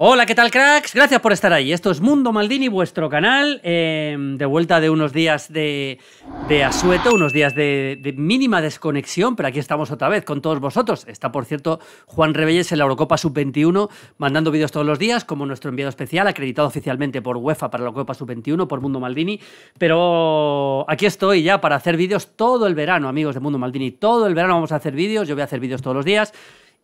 Hola, ¿qué tal, cracks? Gracias por estar ahí. Esto es Mundo Maldini, vuestro canal. Em, de vuelta de unos días de, asueto, unos días de, mínima desconexión, pero aquí estamos otra vez con todos vosotros. Está, por cierto, Juan Rebelles en la Eurocopa Sub-21, mandando vídeos todos los días, como nuestro enviado especial, acreditado oficialmente por UEFA para la Eurocopa Sub-21, por Mundo Maldini. Pero aquí estoy ya para hacer vídeos todo el verano, amigos de Mundo Maldini. Todo el verano vamos a hacer vídeos, yo voy a hacer vídeos todos los días.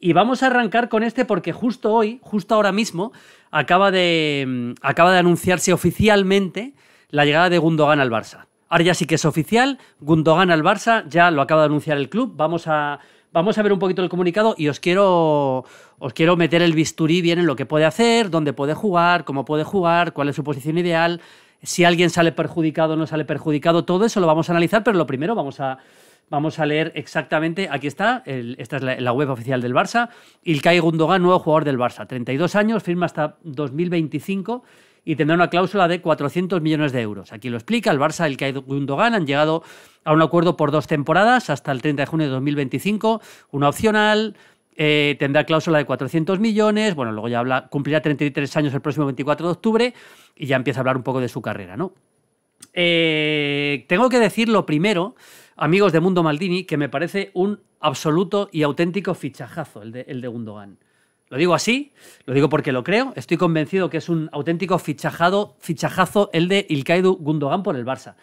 Y vamos a arrancar con este porque justo hoy, justo ahora mismo, acaba de, mm, acaba de anunciarse oficialmente la llegada de Gundogan al Barça. Ahora ya sí que es oficial, Gundogan al Barça, ya lo acaba de anunciar el club. Vamos a, vamos a ver un poquito el comunicado y os quiero, os quiero meter el bisturí bien en lo que puede hacer, dónde puede jugar, cómo puede jugar, cuál es su posición ideal, si alguien sale perjudicado o no sale perjudicado, todo eso lo vamos a analizar, pero lo primero vamos a, Vamos a leer exactamente, aquí está, esta es la, web oficial del Barça, Ilkay Gundogan, nuevo jugador del Barça, 32 años, firma hasta 2025 y tendrá una cláusula de 400 millones de euros. Aquí lo explica el Barça, el Ilkay Gundogan han llegado a un acuerdo por dos temporadas hasta el 30 de junio de 2025, una opcional. Eh, tendrá cláusula de 400 millones, bueno, luego ya habla, cumplirá 33 años el próximo 24 de octubre y ya empieza a hablar un poco de su carrera, ¿no? Eh, tengo que decir lo primero, amigos de Mundo Maldini, que me parece un absoluto y auténtico fichajazo el de, de Gundogan. Lo digo así, lo digo porque lo creo, estoy convencido que es un auténtico fichajado, fichajazo el de Ilkaidu Gundogan por el Barça.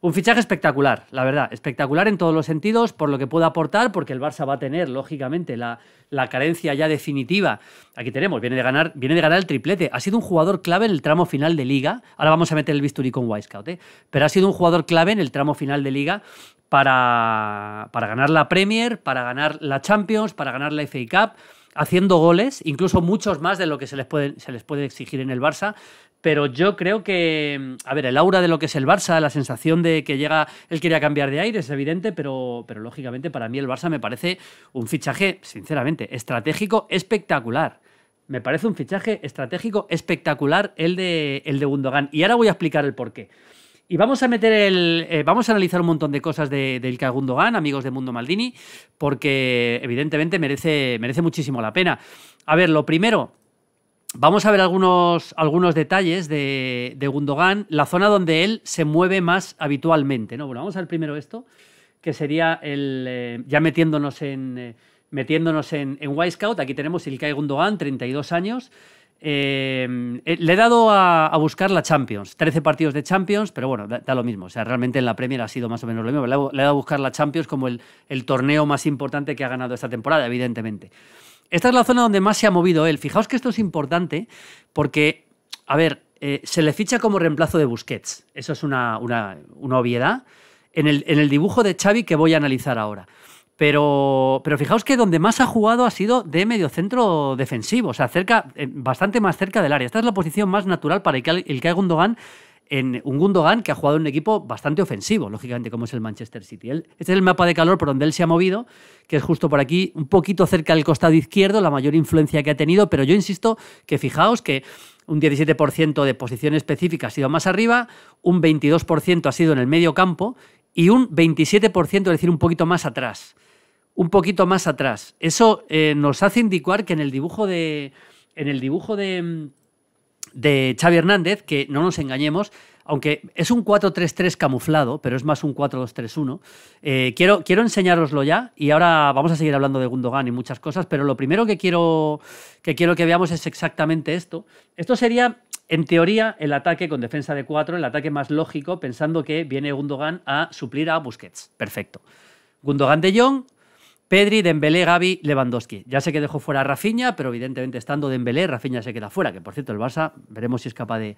Un fichaje espectacular, la verdad, espectacular en todos los sentidos, por lo que puede aportar, porque el Barça va a tener, lógicamente, la, carencia ya definitiva. Aquí tenemos, viene de, ganar, viene de ganar el triplete. Ha sido un jugador clave en el tramo final de liga. Ahora vamos a meter el bisturí con Wisecout, ¿eh? pero ha sido un jugador clave en el tramo final de liga para, ganar la Premier, para ganar la Champions, para ganar la FA Cup, haciendo goles, incluso muchos más de lo que se les puede, se les exigir en el Barça. Pero yo creo que, a ver, el aura de lo que es el Barça, la sensación de que llega, él quería cambiar de aire, es evidente, pero, pero lógicamente para mí el Barça me parece un fichaje, sinceramente, estratégico espectacular. Me parece un fichaje estratégico espectacular el de, el de Gundogan. Y ahora voy a explicar el porqué. qué. Y vamos a meter el. Eh, vamos a analizar un montón de cosas de, Ilkay Gundogan, amigos de Mundo Maldini, porque evidentemente merece, merece muchísimo la pena. A ver, lo primero, Vamos a ver algunos, algunos detalles de, de, Gundogan, la zona donde él se mueve más habitualmente. ¿no? Bueno, vamos a ver primero esto, que sería el, eh, ya metiéndonos en, eh, metiéndonos en, en Scout. Aquí tenemos Ilkay Gundogan, 32 años. Eh, eh, le he dado a, buscar la Champions. 13 partidos de Champions, pero bueno, da, lo mismo. O sea, realmente en la Premier ha sido más o menos lo mismo. Le, he dado a buscar la Champions como el, torneo más importante que ha ganado esta temporada, evidentemente. Esta es la zona donde más se ha movido él. Fijaos que esto es importante porque, a ver, eh, se le ficha como reemplazo de Busquets. Eso es una, obviedad. En el, en el dibujo de Xavi que voy a analizar ahora. Pero, fijaos que donde más ha jugado ha sido de mediocentro defensivo, o sea, cerca, eh, bastante más cerca del área. Esta es la posición más natural para el que, el Gundogan en un Gundogan que ha jugado en un equipo bastante ofensivo, lógicamente, como es el Manchester City. este es el mapa de calor por donde él se ha movido, que es justo por aquí, un poquito cerca del costado izquierdo, la mayor influencia que ha tenido, pero yo insisto que fijaos que un 17% de posición específica ha sido más arriba, un 22% ha sido en el medio campo y un 27%, es decir, un poquito más atrás un poquito más atrás. Eso eh, nos hace indicar que en el dibujo de. En el dibujo de, mm, de Xavi Hernández, que no nos engañemos, aunque es un 4-3-3 camuflado, pero es más un 4-2-3-1. Eh, quiero, quiero enseñároslo ya y ahora vamos a seguir hablando de Gundogan y muchas cosas, pero lo primero que quiero que, quiero que veamos es exactamente esto. Esto sería, en teoría, el ataque con defensa de 4, el ataque más lógico, pensando que viene Gundogan a suplir a Busquets. Perfecto. Gundogan de Jong, Pedri, Dembélé, Gaby, Lewandowski. Ya sé que dejó fuera a Rafinha, pero evidentemente estando Dembélé, Rafinha se queda fuera, que por cierto el Barça veremos si es capaz de,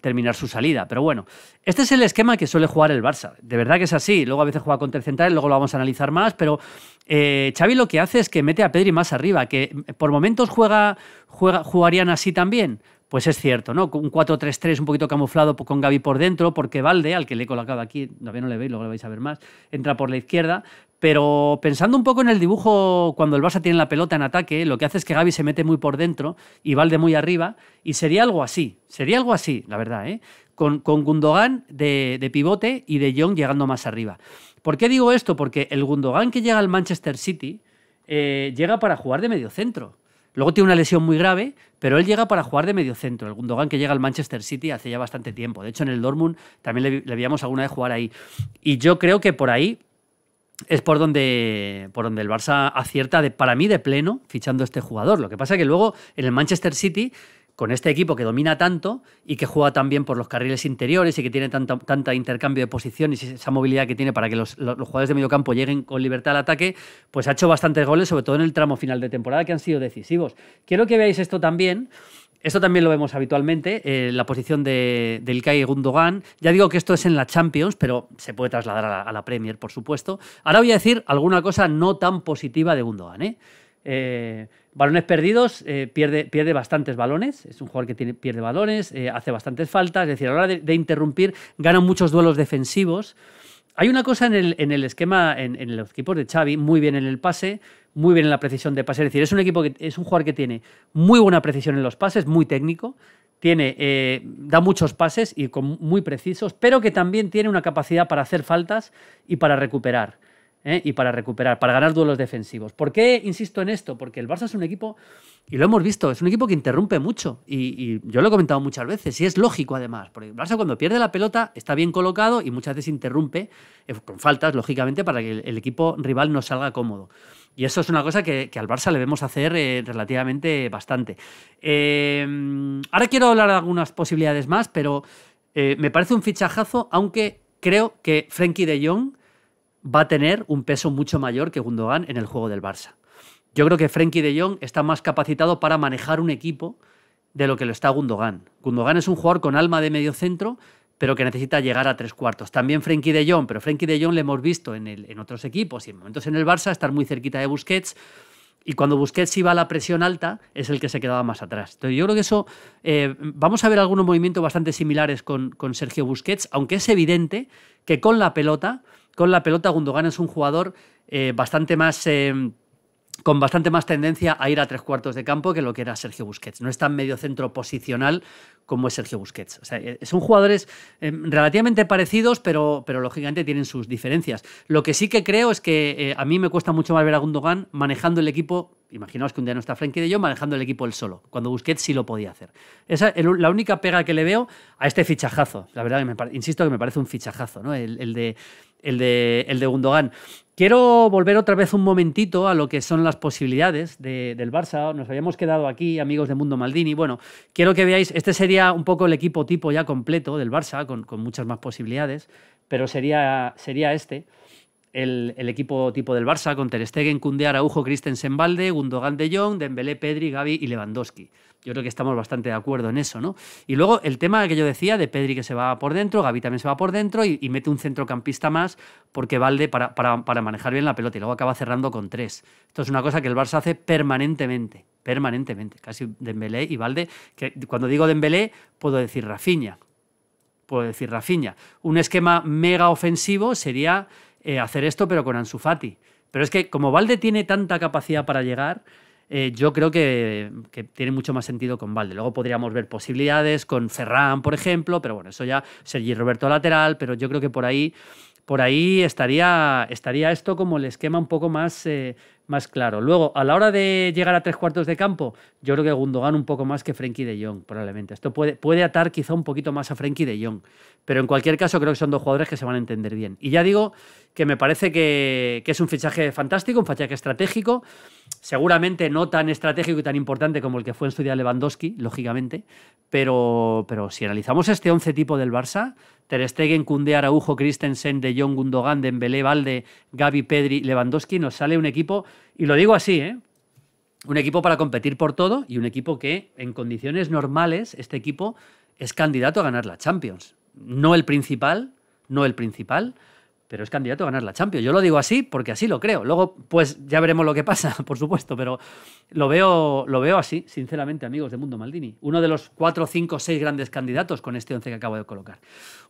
terminar su salida. Pero bueno, este es el esquema que suele jugar el Barça. De verdad que es así. Luego a veces juega con tres luego lo vamos a analizar más. Pero eh, Xavi lo que hace es que mete a Pedri más arriba, que por momentos jugarían así también pues es cierto, ¿no? Un 4-3-3 un poquito camuflado con Gaby por dentro, porque Valde, al que le he colocado aquí, todavía no le veis, luego lo vais a ver más, entra por la izquierda. Pero pensando un poco en el dibujo, cuando el Barça tiene la pelota en ataque, lo que hace es que Gaby se mete muy por dentro y Valde muy arriba, y sería algo así, sería algo así, la verdad, ¿eh? Con, Gundogan de, pivote y de Jong llegando más arriba. ¿Por qué digo esto? Porque el Gundogan que llega al Manchester City eh, llega para jugar de medio centro. Luego tiene una lesión muy grave, pero él llega para jugar de medio centro. El Gundogan que llega al Manchester City hace ya bastante tiempo. De hecho, en el Dortmund también le, le veíamos alguna vez jugar ahí. Y yo creo que por ahí es por donde, por donde el Barça acierta, de, para mí, de pleno, fichando este jugador. Lo que pasa es que luego en el Manchester City con este equipo que domina tanto y que juega tan bien por los carriles interiores y que tiene tanto, tanta intercambio de posiciones y esa movilidad que tiene para que los, jugadores de medio campo lleguen con libertad al ataque, pues ha hecho bastantes goles, sobre todo en el tramo final de temporada, que han sido decisivos. Quiero que veáis esto también. Esto también lo vemos habitualmente, en eh, la posición de, del Kai Gundogan. Ya digo que esto es en la Champions, pero se puede trasladar a la, a la Premier, por supuesto. Ahora voy a decir alguna cosa no tan positiva de Gundogan, ¿eh? Eh, balones perdidos, eh, pierde, pierde bastantes balones, es un jugador que tiene, pierde balones, eh, hace bastantes faltas, es decir, a la hora de, interrumpir gana muchos duelos defensivos. Hay una cosa en el, en el esquema, en, los equipos de Xavi, muy bien en el pase, muy bien en la precisión de pase. Es decir, es un equipo que es un jugador que tiene muy buena precisión en los pases, muy técnico, tiene, da muchos pases y muy precisos, pero que también tiene una capacidad para hacer faltas y para recuperar. ¿eh? y para recuperar, para ganar duelos defensivos. ¿Por qué insisto en esto? Porque el Barça es un equipo, y lo hemos visto, es un equipo que interrumpe mucho. Y, yo lo he comentado muchas veces, y es lógico además, porque el Barça cuando pierde la pelota está bien colocado y muchas veces interrumpe, eh, con faltas, lógicamente, para que el, equipo rival no salga cómodo. Y eso es una cosa que, al Barça le vemos hacer eh, relativamente bastante. ahora quiero hablar de algunas posibilidades más, pero me parece un fichajazo, aunque creo que Frenkie de Jong va a tener un peso mucho mayor que Gundogan en el juego del Barça. Yo creo que Frenkie de Jong está más capacitado para manejar un equipo de lo que lo está Gundogan. Gundogan es un jugador con alma de medio centro, pero que necesita llegar a tres cuartos. También Frenkie de Jong, pero Frenkie de Jong le hemos visto en, otros equipos y en momentos en el Barça estar muy cerquita de Busquets. Y cuando Busquets iba a la presión alta, es el que se quedaba más atrás. Entonces, yo creo que eso. Eh, vamos a ver algunos movimientos bastante similares con Sergio Busquets, aunque es evidente que con la pelota con la pelota, Gundogan es un jugador eh, bastante más... Eh, con bastante más tendencia a ir a tres cuartos de campo que lo que era Sergio Busquets. No es tan medio centro posicional como es Sergio Busquets. O sea, eh, son jugadores relativamente parecidos, pero, pero lógicamente tienen sus diferencias. Lo que sí que creo es que a mí me cuesta mucho más ver a Gundogan manejando el equipo imaginaos que un día no está Frenkie de Jong manejando el equipo él solo, cuando Busquets sí lo podía hacer. Esa es la única pega que le veo a este fichajazo. La verdad, que me, insisto que me parece un fichajazo, ¿no? el, de, el, de, el de Gundogan. Quiero volver otra vez un momentito a lo que son las posibilidades del Barça. Nos habíamos quedado aquí, amigos de Mundo Maldini. Bueno, quiero que veáis, este sería un poco el equipo tipo ya completo del Barça, con, muchas más posibilidades, pero sería, sería este el, equipo tipo del Barça con Ter Stegen, Koundé, Araujo, Christensen, Valde, Gundogan, De Jong, Dembélé, Pedri, Gavi y Lewandowski. Yo creo que estamos bastante de acuerdo en eso, ¿no? Y luego el tema que yo decía de Pedri que se va por dentro, Gavi también se va por dentro y, mete un centrocampista más porque Valde para, manejar bien la pelota y luego acaba cerrando con tres. Esto es una cosa que el Barça hace permanentemente permanentemente, casi Dembélé y Valde, que cuando digo Dembélé puedo decir Rafinha, puedo decir Rafinha. Un esquema mega ofensivo sería eh, hacer esto, pero con Ansu Fati. Pero es que como Valde tiene tanta capacidad para llegar, eh, yo creo que, tiene mucho más sentido con Valde. Luego podríamos ver posibilidades con Ferran, por ejemplo, pero bueno, eso ya Sergi Roberto lateral, pero yo creo que por ahí, por ahí estaría, estaría esto como el esquema un poco más, eh, más claro. Luego, a la hora de llegar a tres cuartos de campo, yo creo que Gundogan un poco más que Frenkie de Jong, probablemente. Esto puede, puede atar quizá un poquito más a Frenkie de Jong, pero en cualquier caso creo que son dos jugadores que se van a entender bien. Y ya digo que me parece que, es un fichaje fantástico, un fichaje estratégico, seguramente no tan estratégico y tan importante como el que fue en su día Lewandowski, lógicamente, pero, si analizamos este once tipo del Barça, Ter Stegen, Koundé, Araujo, Christensen, De Jong, Gundogan, Dembélé, Valde, Gaby, Pedri, Lewandowski, nos sale un equipo, y lo digo así, ¿eh? un equipo para competir por todo y un equipo que en condiciones normales este equipo es candidato a ganar la Champions. No el principal, no el principal, pero es candidato a ganar la Champions. Yo lo digo así porque así lo creo. Luego, pues ya veremos lo que pasa, por supuesto, pero lo veo, lo veo así, sinceramente, amigos de Mundo Maldini. Uno de los cuatro, cinco, seis grandes candidatos con este once que acabo de colocar.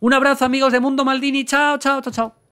Un abrazo, amigos de Mundo Maldini. Chao, chao, chao, chao.